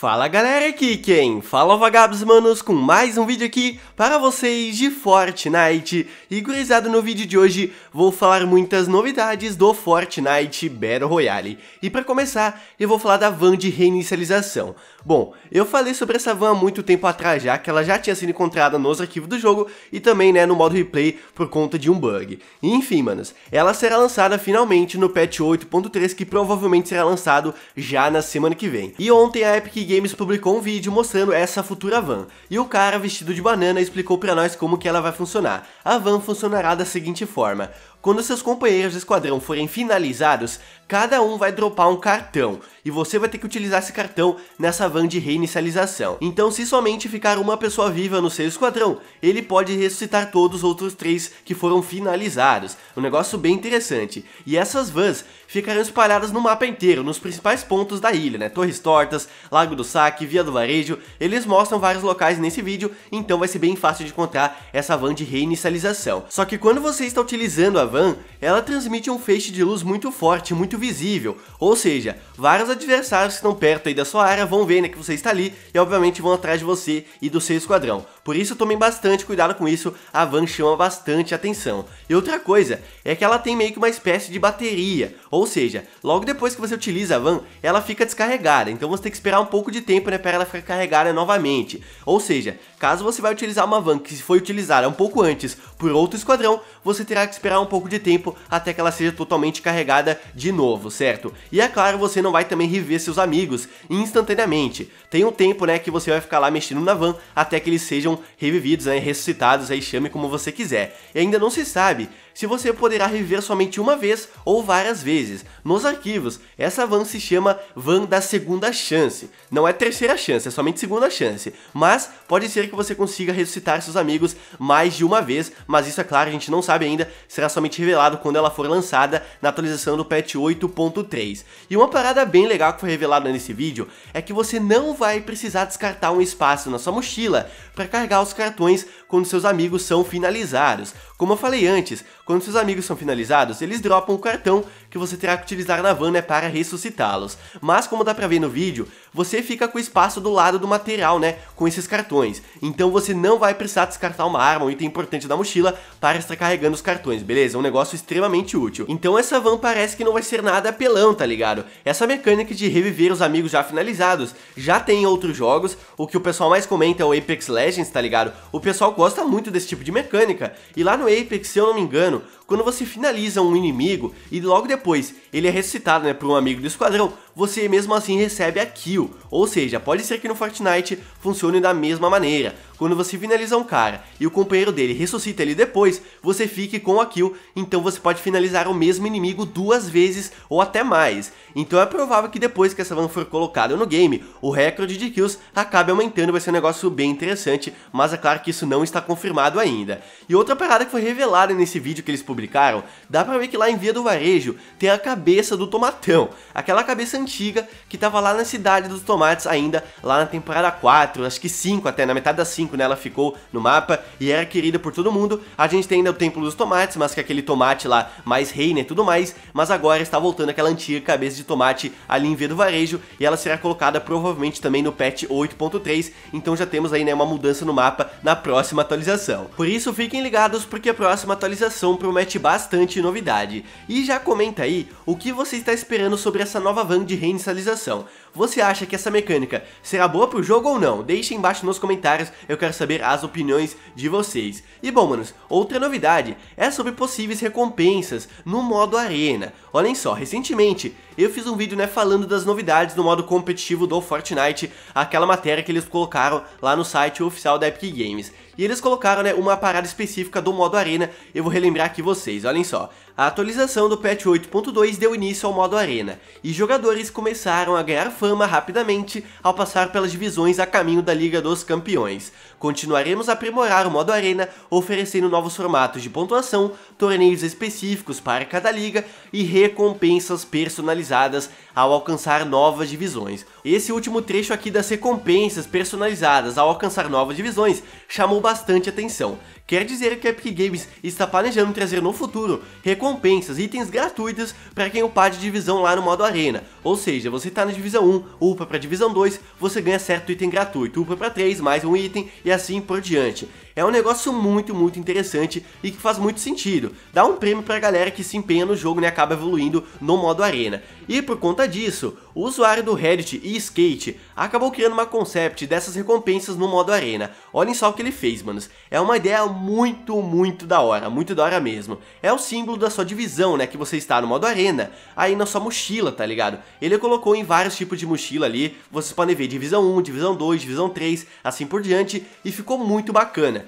Fala galera aqui quem? Fala vagabos manos com mais um vídeo aqui para vocês de Fortnite E gurizada no vídeo de hoje vou falar muitas novidades do Fortnite Battle Royale E para começar eu vou falar da van de reinicialização Bom, eu falei sobre essa van há muito tempo atrás já que ela já tinha sido encontrada nos arquivos do jogo E também né, no modo replay por conta de um bug Enfim manos, ela será lançada finalmente no patch 8.3 que provavelmente será lançado já na semana que vem E ontem a Epic Games publicou um vídeo mostrando essa futura van, e o cara vestido de banana explicou para nós como que ela vai funcionar. A van funcionará da seguinte forma, quando seus companheiros de esquadrão forem finalizados, cada um vai dropar um cartão, e você vai ter que utilizar esse cartão nessa van de reinicialização. Então se somente ficar uma pessoa viva no seu esquadrão, ele pode ressuscitar todos os outros três que foram finalizados. Um negócio bem interessante. E essas vans ficarão espalhadas no mapa inteiro, nos principais pontos da ilha, né? Torres Tortas, Lago do Saque, Via do Varejo, eles mostram vários locais nesse vídeo, então vai ser bem fácil de encontrar essa van de reinicialização. Só que quando você está utilizando a van, ela transmite um feixe de luz muito forte, muito visível, ou seja, vários adversários que estão perto aí da sua área vão ver né, que você está ali e obviamente vão atrás de você e do seu esquadrão. Por isso tomem bastante cuidado com isso, a van chama bastante atenção. E outra coisa é que ela tem meio que uma espécie de bateria, ou seja, logo depois que você utiliza a van, ela fica descarregada, então você tem que esperar um pouco de tempo né, para ela ficar carregada novamente. Ou seja, caso você vai utilizar uma van que foi utilizada um pouco antes por outro esquadrão, você terá que esperar um pouco de tempo até que ela seja totalmente carregada de novo, certo? E é claro, você não vai também rever seus amigos instantaneamente. Tem um tempo né, que você vai ficar lá mexendo na van até que eles sejam revividos, né, ressuscitados, aí chame como você quiser. E ainda não se sabe se você poderá reviver somente uma vez ou várias vezes. Nos arquivos, essa van se chama van da segunda chance. Não é terceira chance, é somente segunda chance. Mas pode ser que você consiga ressuscitar seus amigos mais de uma vez, mas isso é claro, a gente não sabe ainda, será somente revelado quando ela for lançada na atualização do patch 8.3. E uma parada bem legal que foi revelada nesse vídeo é que você não vai precisar descartar um espaço na sua mochila para carregar os cartões quando seus amigos são finalizados. Como eu falei antes, quando seus amigos são finalizados, eles dropam o cartão que você terá que utilizar na Vanner né, para ressuscitá-los. Mas como dá pra ver no vídeo, você fica com espaço do lado do material, né, com esses cartões. Então você não vai precisar descartar uma arma, um item importante da mochila, para estar carregando os cartões, beleza? É um negócio extremamente útil. Então essa van parece que não vai ser nada apelão, tá ligado? Essa mecânica de reviver os amigos já finalizados já tem em outros jogos, o que o pessoal mais comenta é o Apex Legends, tá ligado? O pessoal gosta muito desse tipo de mecânica, e lá no Apex, se eu não me engano, quando você finaliza um inimigo e logo depois ele é ressuscitado né, por um amigo do esquadrão, você mesmo assim recebe a kill. Ou seja, pode ser que no Fortnite funcione da mesma maneira quando você finaliza um cara e o companheiro dele ressuscita ele depois, você fique com a kill, então você pode finalizar o mesmo inimigo duas vezes ou até mais. Então é provável que depois que essa van for colocada no game, o recorde de kills acabe aumentando, vai ser um negócio bem interessante, mas é claro que isso não está confirmado ainda. E outra parada que foi revelada nesse vídeo que eles publicaram, dá pra ver que lá em Via do Varejo tem a cabeça do Tomatão, aquela cabeça antiga que tava lá na Cidade dos Tomates ainda, lá na temporada 4, acho que 5 até, na metade da 5, 5, né, ela ficou no mapa e era querida por todo mundo. A gente tem ainda o Templo dos Tomates, mas que é aquele tomate lá mais rei, né, e tudo mais, mas agora está voltando aquela antiga cabeça de tomate ali em V do Varejo e ela será colocada provavelmente também no patch 8.3, então já temos aí, né, uma mudança no mapa na próxima atualização. Por isso, fiquem ligados porque a próxima atualização promete bastante novidade. E já comenta aí o que você está esperando sobre essa nova van de reinicialização. Você acha que essa mecânica será boa pro jogo ou não? Deixe embaixo nos comentários, eu quero saber as opiniões de vocês. E bom, manos, outra novidade é sobre possíveis recompensas no modo arena. Olhem só, recentemente eu fiz um vídeo né, falando das novidades do modo competitivo do Fortnite, aquela matéria que eles colocaram lá no site oficial da Epic Games. E eles colocaram né, uma parada específica do modo arena, eu vou relembrar aqui vocês, olhem só. A atualização do patch 8.2 deu início ao modo arena, e jogadores começaram a ganhar fama rapidamente ao passar pelas divisões a caminho da Liga dos Campeões continuaremos a aprimorar o modo Arena, oferecendo novos formatos de pontuação, torneios específicos para cada liga e recompensas personalizadas ao alcançar novas divisões. Esse último trecho aqui das recompensas personalizadas ao alcançar novas divisões chamou bastante atenção. Quer dizer que a Epic Games está planejando trazer no futuro recompensas, itens gratuitos para quem upar de divisão lá no modo arena. Ou seja, você está na divisão 1, upa para divisão 2, você ganha certo item gratuito, upa para 3, mais um item e assim por diante. É um negócio muito, muito interessante e que faz muito sentido. Dá um prêmio pra galera que se empenha no jogo e né, acaba evoluindo no modo arena. E por conta disso, o usuário do Reddit e Skate acabou criando uma concept dessas recompensas no modo arena. Olhem só o que ele fez, manos. É uma ideia muito, muito da hora, muito da hora mesmo. É o símbolo da sua divisão, né, que você está no modo arena, aí na sua mochila, tá ligado? Ele colocou em vários tipos de mochila ali, vocês podem ver divisão 1, divisão 2, divisão 3, assim por diante, e ficou muito bacana.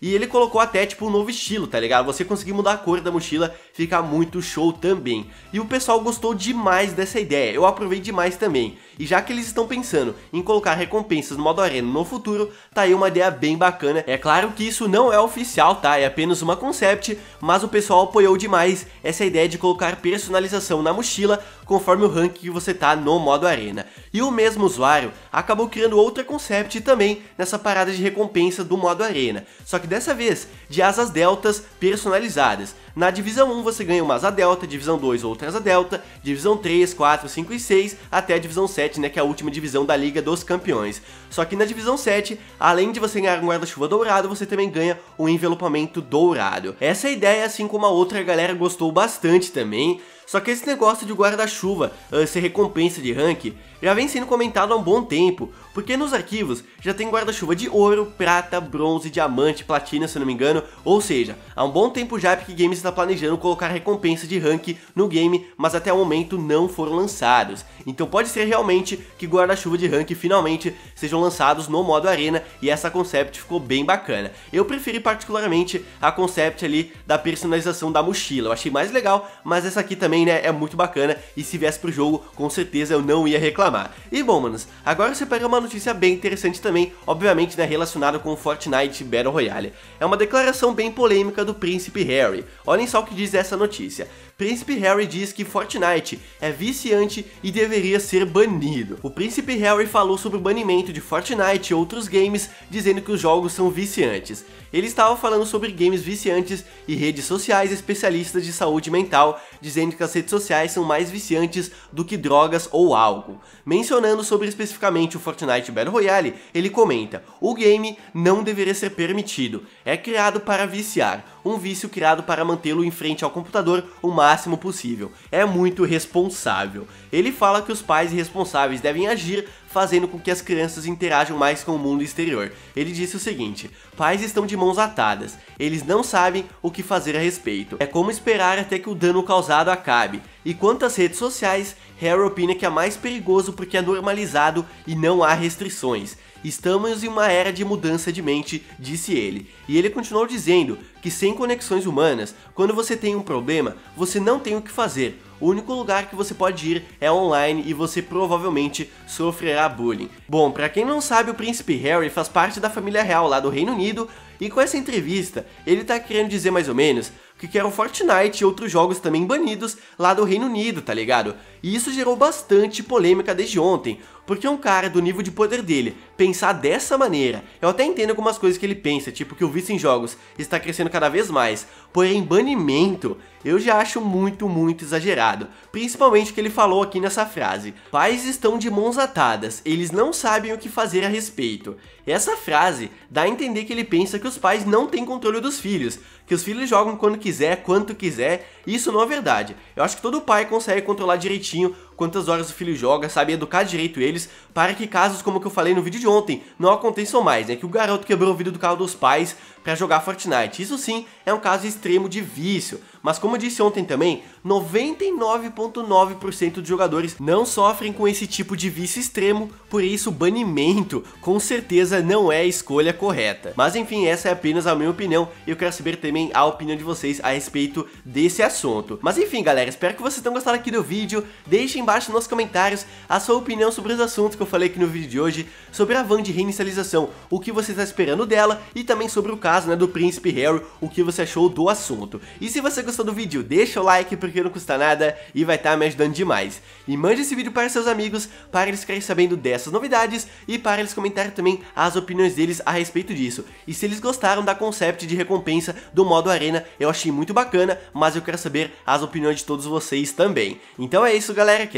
E ele colocou até, tipo, um novo estilo, tá ligado? Você conseguir mudar a cor da mochila fica muito show também. E o pessoal gostou demais dessa ideia, eu aprovei demais também. E já que eles estão pensando em colocar recompensas no modo arena no futuro, tá aí uma ideia bem bacana. É claro que isso não é oficial, tá? É apenas uma concept, mas o pessoal apoiou demais essa ideia de colocar personalização na mochila conforme o rank que você tá no modo arena. E o mesmo usuário acabou criando outra concept também nessa parada de recompensa do modo arena. Só que dessa vez de asas deltas personalizadas. Na divisão 1 você ganha uma asa delta, divisão 2 outra asa delta, divisão 3, 4, 5 e 6, até a divisão 7, né, que é a última divisão da Liga dos Campeões. Só que na divisão 7, além de você ganhar um guarda-chuva dourado, você também ganha um envelopamento dourado. Essa é ideia, assim como a outra a galera gostou bastante também, só que esse negócio de guarda-chuva uh, ser recompensa de rank já vem sendo comentado há um bom tempo, porque nos arquivos já tem guarda-chuva de ouro, prata, bronze, diamante, platina, se não me engano, ou seja, há um bom tempo já a Epic Games está está planejando colocar recompensa de rank no game, mas até o momento não foram lançados. Então pode ser realmente que guarda-chuva de rank finalmente sejam lançados no modo arena e essa concept ficou bem bacana. Eu preferi particularmente a concept ali da personalização da mochila, eu achei mais legal, mas essa aqui também né, é muito bacana e se viesse pro jogo com certeza eu não ia reclamar. E bom manos, agora você pega uma notícia bem interessante também, obviamente né, relacionada com Fortnite Battle Royale. É uma declaração bem polêmica do príncipe Harry. Olha Olhem só o que diz essa notícia. Príncipe Harry diz que Fortnite é viciante e deveria ser banido. O príncipe Harry falou sobre o banimento de Fortnite e outros games, dizendo que os jogos são viciantes. Ele estava falando sobre games viciantes e redes sociais especialistas de saúde mental, dizendo que as redes sociais são mais viciantes do que drogas ou algo. Mencionando sobre especificamente o Fortnite Battle Royale, ele comenta: "O game não deveria ser permitido. É criado para viciar, um vício criado para mantê-lo em frente ao computador o mais máximo possível. É muito responsável. Ele fala que os pais responsáveis devem agir fazendo com que as crianças interajam mais com o mundo exterior. Ele disse o seguinte: pais estão de mãos atadas, eles não sabem o que fazer a respeito. É como esperar até que o dano causado acabe. E quanto às redes sociais, Harry opina que é mais perigoso porque é normalizado e não há restrições. Estamos em uma era de mudança de mente, disse ele. E ele continuou dizendo que sem conexões humanas, quando você tem um problema, você não tem o que fazer. O único lugar que você pode ir é online e você provavelmente sofrerá bullying. Bom, para quem não sabe, o príncipe Harry faz parte da família real lá do Reino Unido e com essa entrevista, ele tá querendo dizer mais ou menos que quer o Fortnite e outros jogos também banidos lá do Reino Unido, tá ligado? e isso gerou bastante polêmica desde ontem, porque um cara do nível de poder dele pensar dessa maneira, eu até entendo algumas coisas que ele pensa, tipo que o vício em jogos está crescendo cada vez mais, porém banimento eu já acho muito, muito exagerado, principalmente o que ele falou aqui nessa frase, pais estão de mãos atadas, eles não sabem o que fazer a respeito. Essa frase dá a entender que ele pensa que os pais não têm controle dos filhos, que os filhos jogam quando quiser, quanto quiser isso não é verdade. Eu acho que todo pai consegue controlar direitinho quantas horas o filho joga, sabe? Educar direito eles para que casos como que eu falei no vídeo de ontem não aconteçam mais, né? Que o garoto quebrou o vidro do carro dos pais para jogar Fortnite. Isso sim é um caso extremo de vício. Mas como eu disse ontem também, 99,9% dos jogadores não sofrem com esse tipo de vício extremo, por isso banimento com certeza não é a escolha correta. Mas enfim, essa é apenas a minha opinião e eu quero saber também a opinião de vocês a respeito desse assunto. Mas enfim, galera, espero que vocês tenham gostado aqui do vídeo. Deixem embaixo nos comentários a sua opinião sobre os assuntos que eu falei aqui no vídeo de hoje, sobre a van de reinicialização, o que você está esperando dela e também sobre o caso né, do príncipe Harry, o que você achou do assunto. E se você gostou do vídeo, deixa o like porque não custa nada e vai estar tá me ajudando demais. E mande esse vídeo para seus amigos, para eles ficarem sabendo dessas novidades e para eles comentarem também as opiniões deles a respeito disso. E se eles gostaram da concept de recompensa do modo arena, eu achei muito bacana, mas eu quero saber as opiniões de todos vocês também. Então é isso galera, que